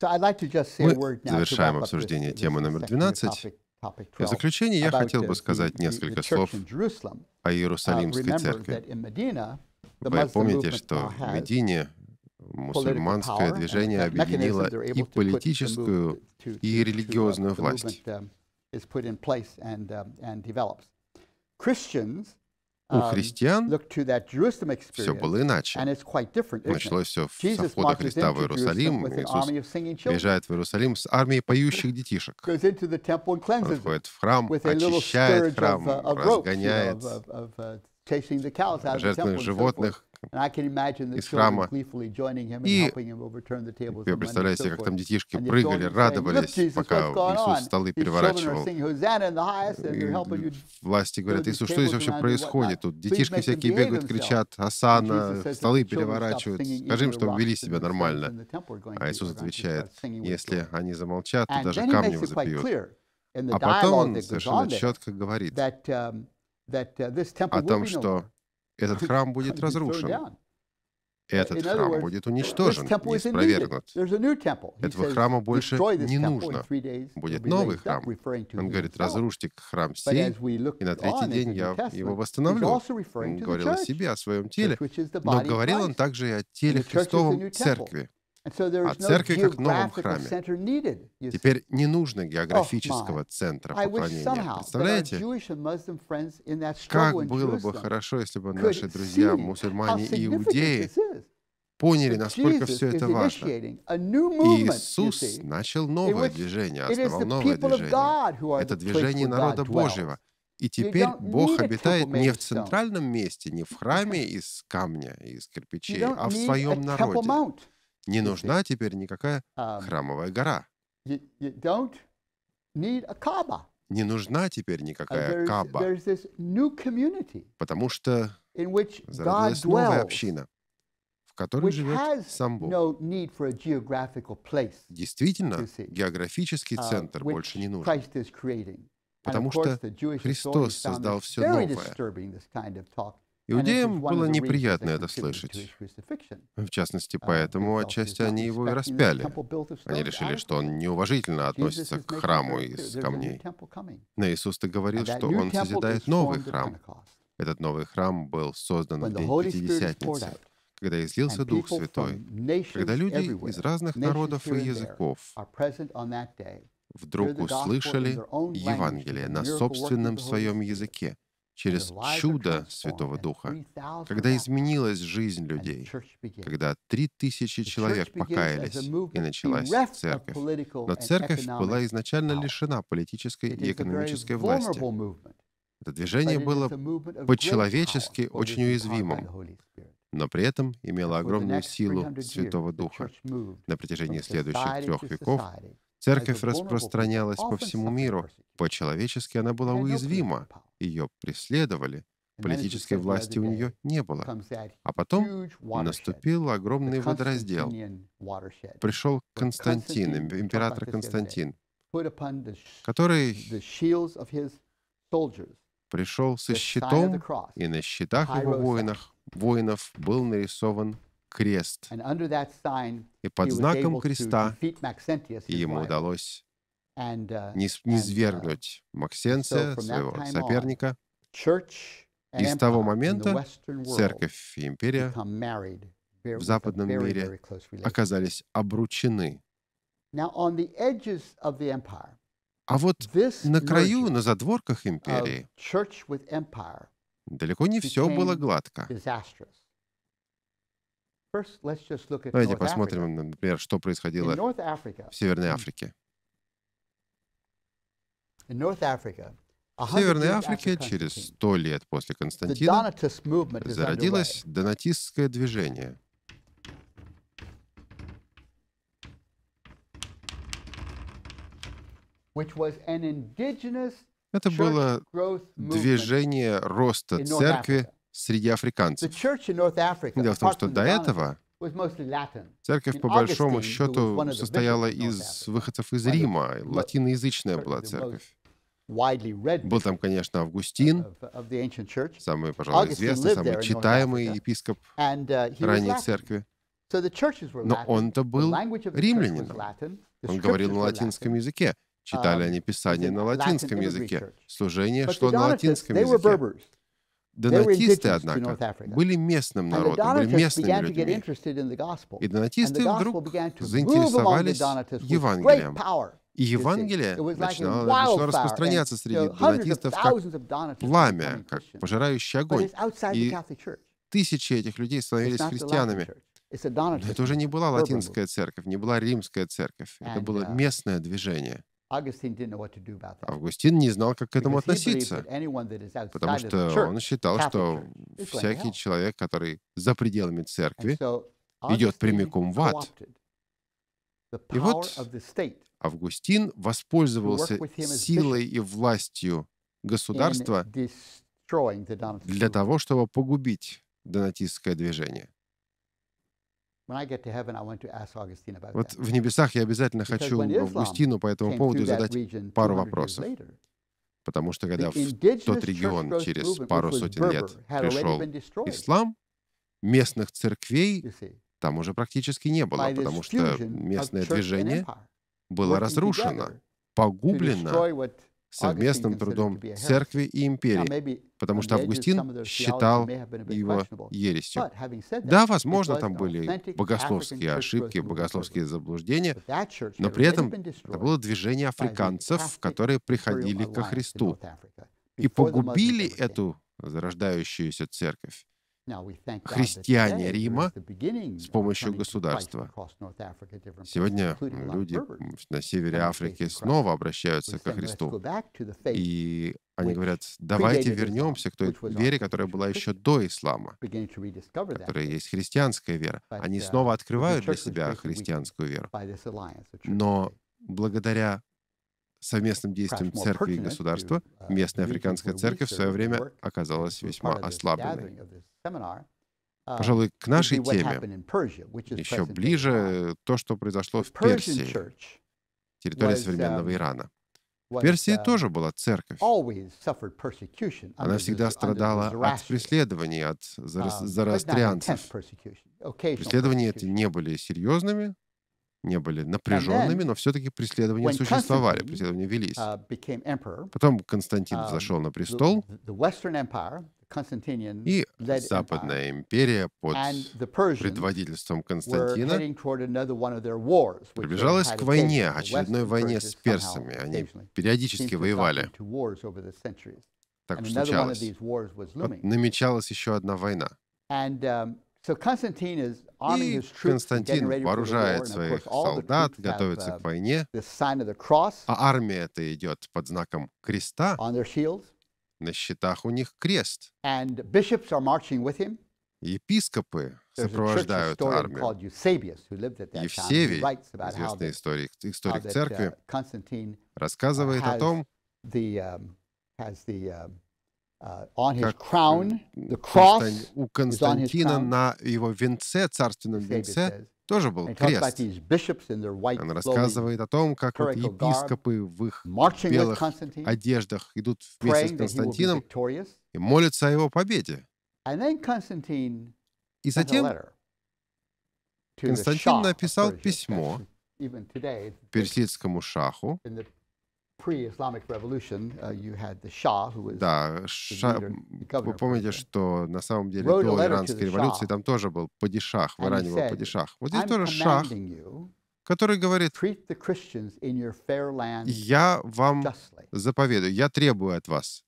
Мы завершаем обсуждение темы номер 12. И в заключение я хотел бы сказать несколько слов о uh, Иерусалимской церкви. Вы помните, что в Медине мусульманское движение объединило и политическую, и религиозную uh, власть. Um, у um, христиан все было иначе. Началось все в входа Христа в Иерусалим. Иисус приезжает в Иерусалим с армией поющих детишек. Он входит в храм, очищает храм, uh, разгоняет uh, жертвенных животных, из храма. И я представляю себе, как там детишки прыгали, радовались, пока Иисус столы переворачивал. И власти говорят, Иисус, что здесь вообще происходит? Тут детишки всякие бегают, кричат, «Асана», столы переворачивают. Скажи им, чтобы вели себя нормально. А Иисус отвечает, если они замолчат, то даже камни его запьют. А потом он совершенно четко говорит um, uh, о том, что этот храм будет разрушен. Этот храм будет уничтожен, не спровергнут. Этого храма больше не нужно. Будет новый храм. Он говорит, разрушьте храм сей, и на третий день я его восстановлю. Он говорил о себе, о своем теле, но говорил он также и о теле Христовом церкви о а церкви как новом храме. Теперь не нужно географического центра поклонения. Представляете, как было бы хорошо, если бы наши друзья, мусульмане и иудеи, поняли, насколько все это важно. Иисус начал новое движение, основал новое движение. Это движение народа Божьего. И теперь Бог обитает не в центральном месте, не в храме из камня, из кирпичей, а в своем народе. Um, не нужна теперь никакая храмовая гора. Не нужна теперь никакая Каба, потому что зародилась новая община, в которой живет сам Бог. Действительно, географический uh, центр больше не нужен, потому что Христос создал все новое. Иудеям было неприятно это слышать. В частности, um, поэтому отчасти они его и распяли. Они решили, что он неуважительно относится к храму из камней. Но иисус ты говорил, что он созидает новый храм. Этот новый храм был создан в день Пятидесятницы, когда излился Дух Святой, когда люди из разных народов и языков вдруг услышали Евангелие на собственном своем языке — через чудо Святого Духа, когда изменилась жизнь людей, когда три тысячи человек покаялись, и началась церковь. Но церковь была изначально лишена политической и экономической власти. Это движение было по-человечески очень уязвимым, но при этом имело огромную силу Святого Духа. На протяжении следующих трех веков Церковь распространялась по всему миру. По-человечески она была уязвима. Ее преследовали. Политической власти у нее не было. А потом наступил огромный водораздел. Пришел Константин, император Константин, который пришел со щитом, и на щитах его воинов, воинов был нарисован крест. И под знаком креста ему удалось uh, низвергнуть uh, Максенция, своего соперника. И с того момента церковь и империя в западном мире оказались обручены. А вот на краю, на задворках империи, далеко не все было гладко. Давайте посмотрим, например, что происходило в Северной hmm, Африке. В Северной Африке через сто лет после Константина зародилось донатистское движение. Это было движение роста церкви среди африканцев. Дело в том, что до этого Церковь, по большому счету, состояла из выходцев из Рима, латиноязычная была церковь. Был там, конечно, Августин, самый, пожалуй, известный, самый читаемый епископ uh, ранней церкви. Но он-то был римлянином. Он говорил на латинском языке. Читали um, они Писание на латинском языке. Служение шло на латинском языке. Донатисты, однако, были местным народом, были местными людьми. И донатисты вдруг заинтересовались Евангелием. И Евангелие начинало, начинало распространяться среди донатистов как пламя, как пожирающий огонь. И тысячи этих людей становились христианами. Но это уже не была латинская церковь, не была римская церковь. Это было uh, местное движение. Августин не знал, как к этому относиться, потому что он считал, что всякий человек, который за пределами церкви, идет прямиком в ад. И вот Августин воспользовался силой и властью государства для того, чтобы погубить донатистское движение. Вот в небесах я обязательно хочу Августину по этому поводу задать пару вопросов. Потому что когда в тот регион через пару сотен лет пришел ислам, местных церквей там уже практически не было, потому что местное движение было разрушено, погублено совместным трудом церкви и империи, потому что Августин считал его ересью. Да, возможно, там были богословские ошибки, богословские заблуждения, но при этом это было движение африканцев, которые приходили ко Христу и погубили эту зарождающуюся церковь христиане Рима с помощью государства. Сегодня люди на севере Африки снова обращаются ко Христу. И они говорят, давайте вернемся к той вере, которая была еще до ислама, которая есть христианская вера. Они uh, снова открывают для себя христианскую веру. Но благодаря совместным действием церкви и государства uh, местная африканская церковь в свое время оказалась весьма ослабленной. Uh, Пожалуй, к нашей теме еще ближе то, что произошло в Персии, территории современного um, Ирана. В Персии uh, тоже была церковь. Она всегда страдала от преследований, от зарастрианцев. Um, Преследования эти не были серьезными, не были напряженными, но все-таки преследования существовали, преследования велись. А, Потом Константин а, взошел на престол, и Западная империя под предводительством Константина приближалась к войне, очередной войне с персами. Они периодически воевали. Так случалось. Вот намечалась еще одна война. Um, и Константин вооружает своих солдат, готовится к uh, войне, а армия это идет под знаком креста. На щитах у них крест. Епископы сопровождают армию. Евсевий, известный историк, uh, историк uh, церкви, рассказывает о том, um, Uh, как э, у Константина на его венце, царственном венце, тоже был крест. Он рассказывает о том, как вот епископы в их белых одеждах идут вместе с Константином и молятся о его победе. И затем Константин написал письмо персидскому шаху, да, Ша... вы помните, что на самом деле до Иранской революции там тоже был падишах, в Иране был падишах. Вот здесь тоже шах, который говорит, я вам заповедую, я требую от вас,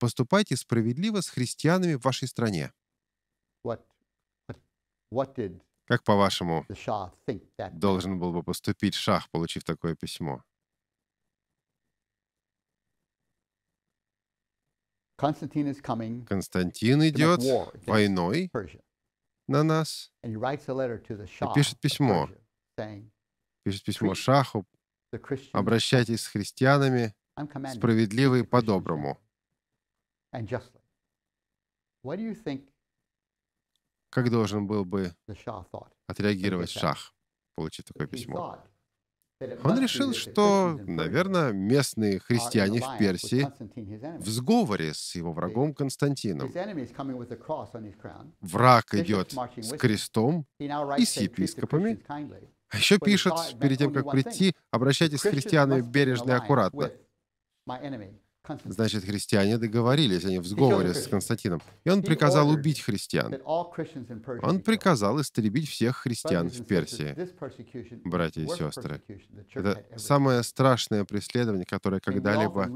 поступайте справедливо с христианами в вашей стране. Как, по-вашему, должен был бы поступить шах, получив такое письмо? Константин идет войной на нас и пишет письмо. Пишет письмо Шаху. Обращайтесь с христианами справедливо и по-доброму. Как должен был бы отреагировать Шах, получив такое письмо? Он решил, что, наверное, местные а, христиане в Персии в сговоре с его врагом Константином. Враг идет с крестом и с епископами. А еще пишет, перед тем, как прийти, обращайтесь с христианами бережно и аккуратно. Значит, христиане договорились, они в сговоре с Константином. И он приказал убить христиан. Он приказал истребить всех христиан в Персии. Братья и сестры, это самое страшное преследование, которое когда-либо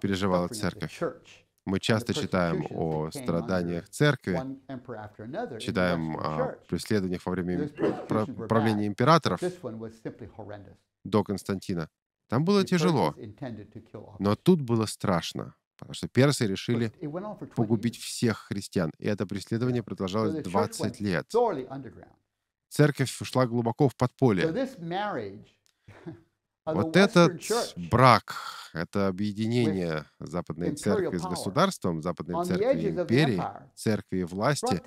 переживала церковь. Мы часто читаем о страданиях церкви, читаем о преследованиях во время правления императоров до Константина. Там было тяжело, но тут было страшно, потому что персы решили погубить всех христиан, и это преследование продолжалось 20 лет. Церковь ушла глубоко в подполье. Вот этот брак, это объединение Западной Церкви с государством, Западной Церкви и империи, Церкви и власти,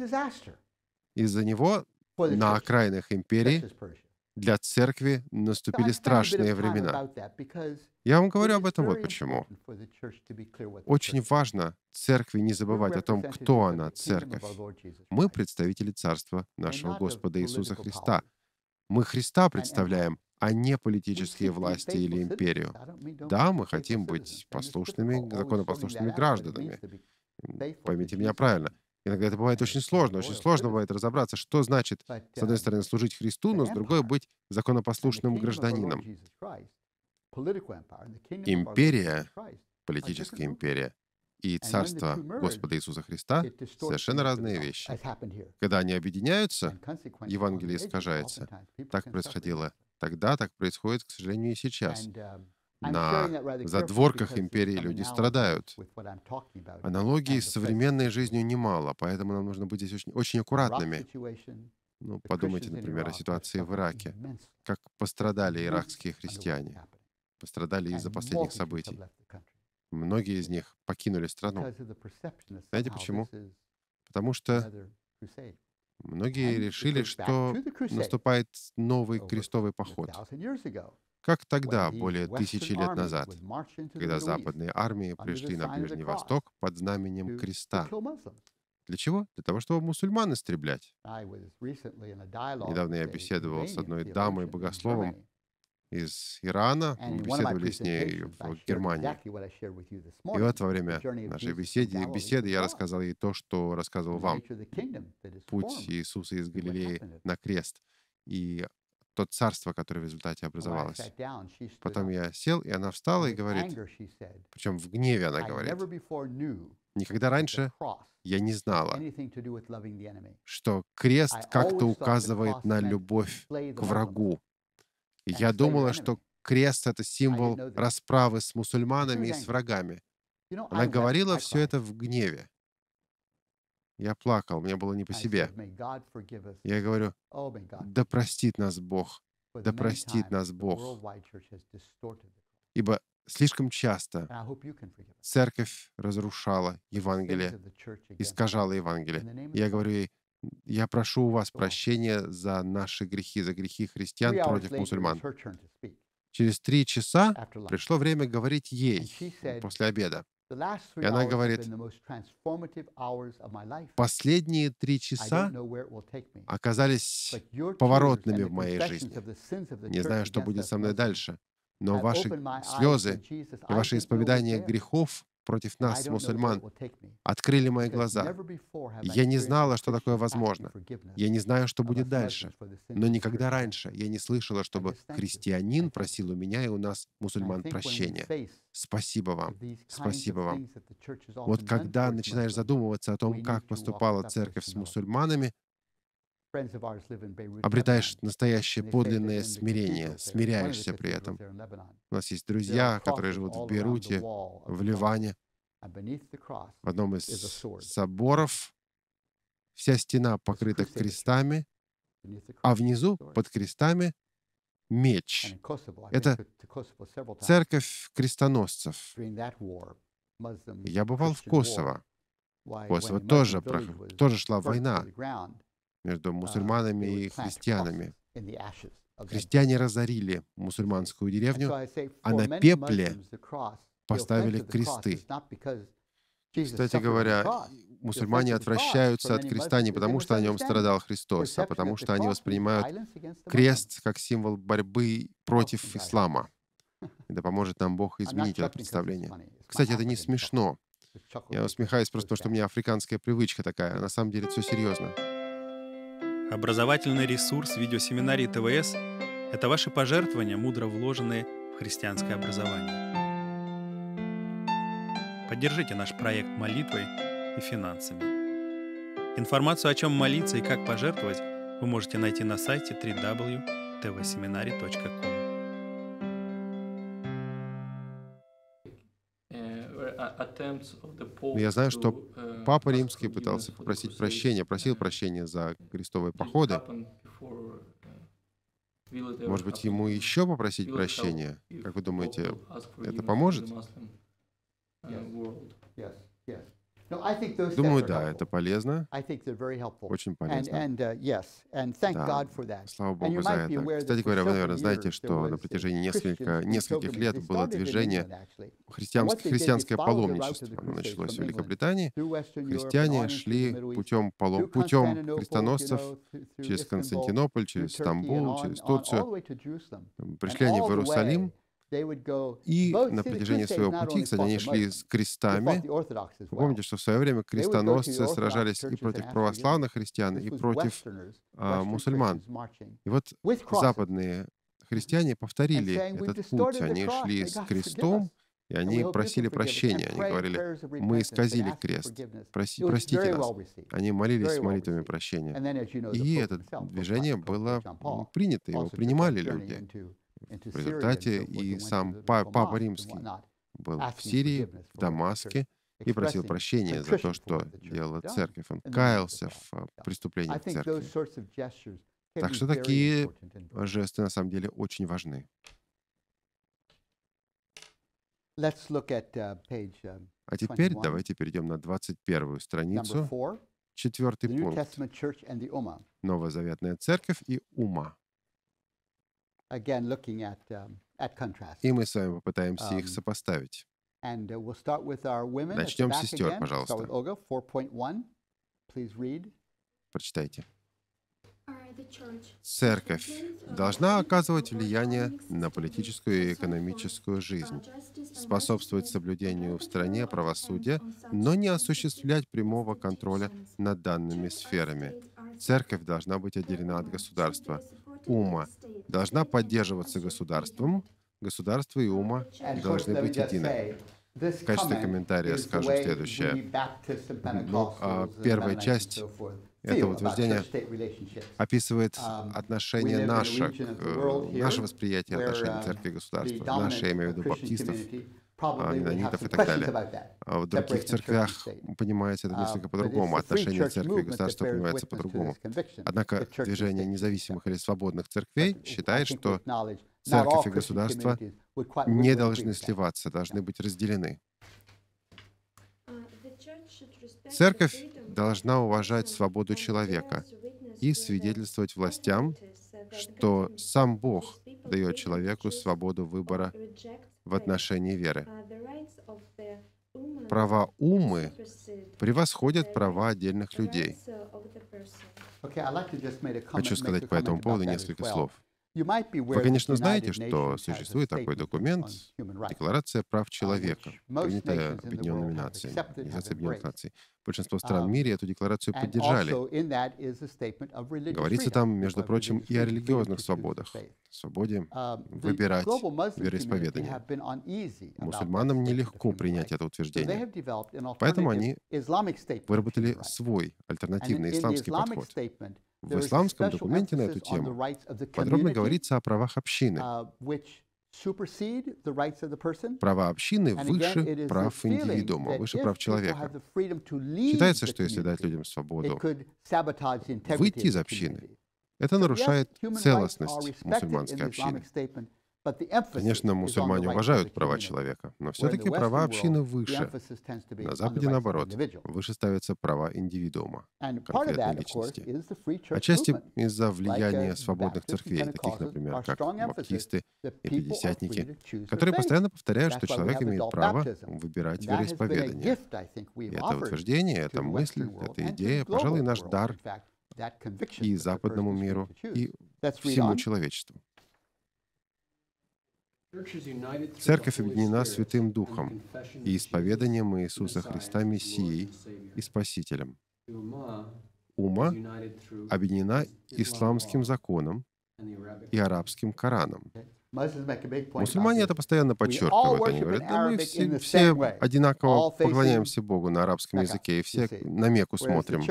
из-за него на окраинах империи для церкви наступили страшные времена. Я вам говорю об этом вот почему. Очень важно церкви не забывать о том, кто она, церковь. Мы представители Царства нашего Господа Иисуса Христа. Мы Христа представляем, а не политические власти или империю. Да, мы хотим быть послушными, законопослушными гражданами. Поймите меня правильно. Иногда это бывает очень сложно, очень сложно бывает разобраться, что значит, с одной стороны, служить Христу, но с другой — быть законопослушным гражданином. Империя, политическая империя и царство Господа Иисуса Христа — совершенно разные вещи. Когда они объединяются, Евангелие искажается. Так происходило тогда, так происходит, к сожалению, и сейчас. Um, на задворках империи люди страдают. Аналогий с современной жизнью немало, поэтому нам нужно быть здесь очень, очень аккуратными. Ну, подумайте, например, о ситуации в Ираке. Как пострадали иракские христиане. Пострадали из-за последних событий. Многие из них покинули страну. Знаете почему? Потому что многие решили, что наступает новый крестовый поход. Как тогда, более тысячи лет назад, когда западные армии пришли на Ближний Восток под знаменем креста. Для чего? Для того, чтобы мусульман истреблять. Недавно я беседовал с одной дамой-богословом из Ирана. Мы беседовали с ней в Германии. И вот во время нашей беседы, беседы я рассказал ей то, что рассказывал вам. Путь Иисуса из Галилеи на крест и то царство, которое в результате образовалось. Потом я сел, и она встала и говорит, причем в гневе она говорит, никогда раньше я не знала, что крест как-то указывает на любовь к врагу. я думала, что крест — это символ расправы с мусульманами и с врагами. Она говорила все это в гневе. Я плакал, мне было не по себе. Я говорю, oh, да простит нас Бог, да простит нас Бог. Ибо слишком часто церковь разрушала Евангелие, искажала Евангелие. Я говорю ей, я прошу у вас прощения за наши грехи, за грехи христиан против мусульман. Через три часа пришло время говорить ей после обеда. И она говорит, последние три часа оказались поворотными в моей жизни. Не знаю, что будет со мной дальше, но ваши слезы и ваши исповедания грехов против нас, мусульман, открыли мои глаза. Я не знала, что такое возможно. Я не знаю, что будет дальше. Но никогда раньше я не слышала, чтобы христианин просил у меня и у нас, мусульман, прощения. Спасибо вам. Спасибо вам. Вот когда начинаешь задумываться о том, как поступала церковь с мусульманами, обретаешь настоящее подлинное смирение, смиряешься при этом. У нас есть друзья, которые живут в Бейруте, в Ливане. В одном из соборов вся стена покрыта крестами, а внизу, под крестами, меч. Это церковь крестоносцев. Я бывал в Косово. Косово тоже, тоже шла война между um, мусульманами и христианами. Христиане разорили мусульманскую деревню, а на пепле поставили кресты. Кстати говоря, мусульмане отвращаются от креста не потому, что о нем страдал Христос, а потому что они воспринимают крест как символ борьбы против ислама. Это поможет нам Бог изменить это представление. Кстати, это не смешно. Я усмехаюсь просто потому, что у меня африканская привычка такая. На самом деле это все серьезно. Образовательный ресурс видеосеминарии ТВС – это ваши пожертвования, мудро вложенные в христианское образование. Поддержите наш проект молитвой и финансами. Информацию, о чем молиться и как пожертвовать, вы можете найти на сайте www.tvseminary.com. Э, Я знаю, что Папа э, Римский пытался попросить прощения, просил прощения за крестовые походы. Uh, Может быть, ему еще попросить прощения? Как вы думаете, это поможет? Uh, yes. Думаю, да, это полезно. Очень полезно. Uh, да. Слава Богу за это. Кстати говоря, вы, наверное, знаете, что на протяжении несколько, нескольких лет было движение христианское, христианское паломничество. Оно началось в Великобритании. Христиане шли путем, палом, путем крестоносцев через Константинополь, через Стамбул, через Турцию. Пришли они в Иерусалим, и на протяжении своего пути, кстати, они шли с крестами. Вы помните, что в свое время крестоносцы сражались и против православных христиан, и против а, мусульман. И вот западные христиане повторили этот путь. Они шли с крестом, и они просили прощения. Они говорили, мы исказили крест, простите нас. Они молились с молитвами прощения. И это движение было принято, его принимали люди. В результате и сам Папа Римский был в Сирии, в Дамаске, и просил прощения за то, что делала церковь. Он каялся в э, преступлениях церкви. Так что такие жесты на самом деле очень важны. Uh, um, а теперь давайте перейдем на 21 страницу, четвертый пункт. Новозаветная церковь и ума. Um, и мы с вами попытаемся их um, сопоставить. Uh, Начнем с сестер, пожалуйста. 4.1, Прочитайте. Церковь должна оказывать влияние на политическую и экономическую жизнь, способствовать соблюдению в стране правосудия, но не осуществлять прямого контроля над данными сферами. Церковь должна быть отделена от государства, ума должна поддерживаться государством, государство и ума должны быть едины. В качестве комментария скажу следующее. Ну, а первая часть этого утверждения описывает um, отношение наше, э, наше восприятие отношений uh, церкви и государства. Наше, я имею в виду баптистов, магнонитов и так далее. А в других церквях um, понимается это несколько по-другому, отношение церкви и государства понимается по-другому. Однако движение независимых или свободных церквей считает, что церковь и государство не должны сливаться, должны быть разделены. Uh, церковь должна уважать свободу человека и свидетельствовать властям, что сам Бог дает человеку свободу выбора в отношении веры. Uh, права умы превосходят права отдельных людей. Uh, Хочу сказать по этому поводу несколько слов. Вы, конечно, знаете, что существует такой документ «Декларация прав uh, человека», принятая Объединенными Нациями, Организацией Объединенных Наций. Большинство стран в um, мире эту декларацию поддержали. Говорится там, между прочим, и о религиозных свободах, свободе um, выбирать вероисповедание. Мусульманам нелегко принять это утверждение. Поэтому они выработали свой альтернативный исламский подход. В исламском документе на эту тему подробно говорится о правах общины, uh, Права общины выше прав индивидуума, выше прав человека. Считается, что если дать людям свободу выйти из общины, это нарушает целостность мусульманской общины. Конечно, мусульмане уважают права человека, но все-таки права общины выше. На Западе, наоборот, выше ставятся права индивидуума, конкретной личности. Отчасти из-за uh, влияния свободных церквей, таких, например, как баптисты и пятидесятники, которые постоянно повторяют, что человек имеет право выбирать вероисповедание. И это утверждение, эта мысль, эта идея, пожалуй, наш дар и западному миру, и всему человечеству. Церковь объединена Святым Духом и исповеданием Иисуса Христа Мессией и Спасителем. Ума объединена исламским законом и арабским Кораном. Мусульмане это постоянно подчеркивают. Они говорят, да мы все, все одинаково поклоняемся Богу на арабском языке и все на меку смотрим.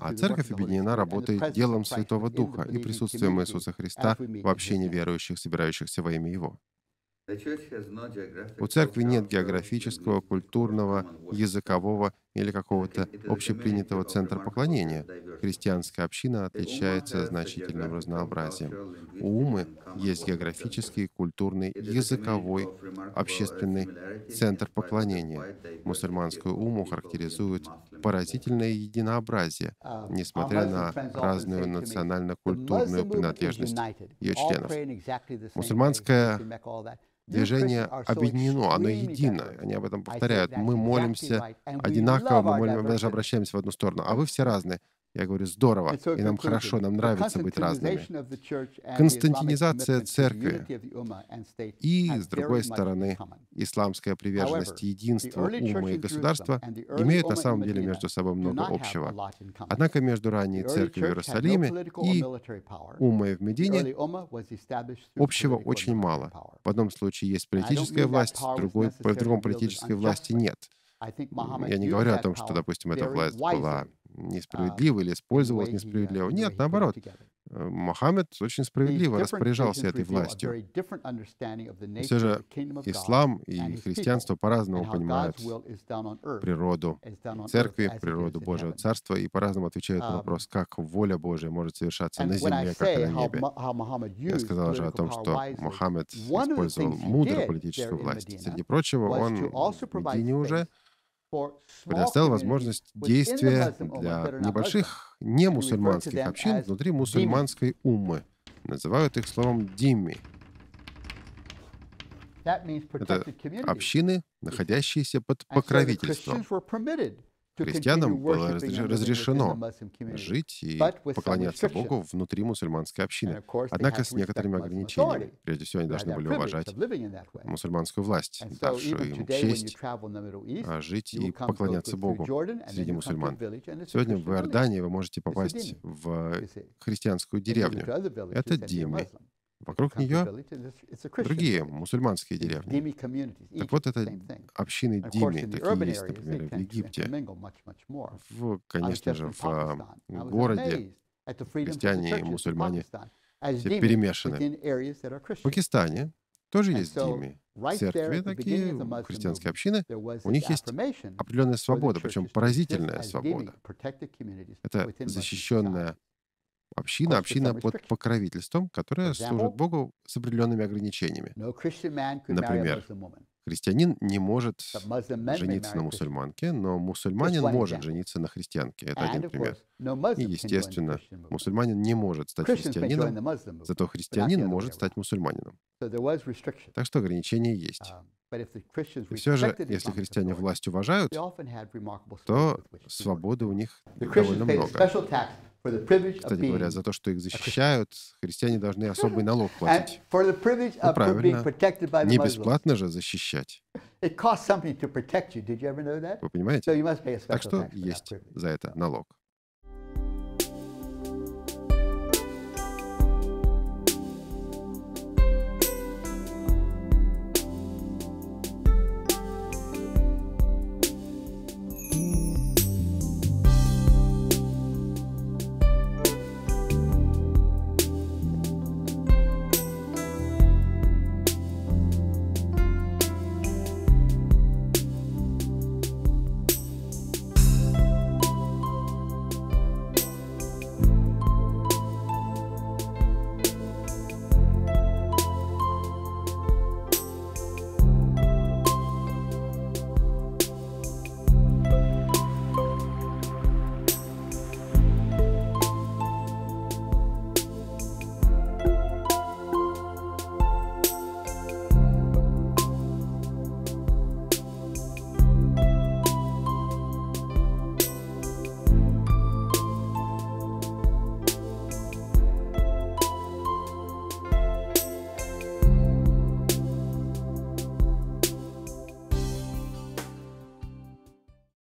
А церковь объединена работой делом Святого Духа и присутствием Иисуса Христа в общении верующих, собирающихся во имя Его. У церкви нет географического, культурного, языкового или какого-то э, общепринятого центра поклонения. Христианская община отличается э, значительным разнообразием. Э, У Умы есть географический, культурный, языковой, общественный центр поклонения. Мусульманскую Уму характеризует поразительное единообразие, а, несмотря на разную национально-культурную принадлежность ее членов. Мусульманская ну, Движение а, объединено, оно едино. Они об этом повторяют. Мы молимся одинаково, мы молим, даже обращаемся в одну сторону. А вы все разные. Я говорю, здорово, и нам хорошо, нам нравится быть разными. Константинизация церкви и, с другой стороны, исламская приверженность единства ума и государства имеют на самом деле между собой много общего. Однако между ранней церковью в Иерусалиме и умой в Медине общего очень мало. В одном случае есть политическая власть, в, другой, в другом политической власти нет. Я не говорю о том, что, допустим, эта власть была а, несправедливо или использовалось несправедливо. Нет, наоборот. Э, Мухаммед очень справедливо распоряжался этой властью. все же ислам и христианство по-разному понимают природу церкви, природу Божьего Царства, и по-разному отвечают на um, вопрос, как воля Божья может совершаться на земле, как и на небе. Я сказал же о том, что Мухаммед использовал мудрую политическую власть. Среди прочего, он в Медине уже предоставил возможность действия для небольших немусульманских общин внутри мусульманской уммы. Называют их словом «димми». Это общины, находящиеся под покровительством. Христианам было разрешено жить и поклоняться Богу внутри мусульманской общины. Однако с некоторыми ограничениями. Прежде всего, они должны были уважать мусульманскую власть, давшую им честь а жить и поклоняться Богу среди мусульман. Сегодня в Иордании вы можете попасть в христианскую деревню. Это Димы, Вокруг нее другие мусульманские деревни. Так вот, это общины Дими, такие есть, например, в Египте, в, конечно же, в а, городе, христиане и мусульмане все перемешаны. В Пакистане тоже есть дими. Церкви такие, христианские общины, у них есть определенная свобода, причем поразительная свобода. Это защищенная Община, община под покровительством, которая служит Богу с определенными ограничениями. Например, христианин не может жениться на мусульманке, но мусульманин может жениться на христианке. Это один пример. И, естественно, мусульманин не может стать христианином, зато христианин может стать мусульманином. Так что ограничения есть. Um, И все же, если христиане власть уважают, то свободы у них довольно много. Кстати говоря, за то, что их защищают, христиане должны особый налог платить. Ну, правильно. Не бесплатно же защищать. Вы понимаете? Так что есть за это налог.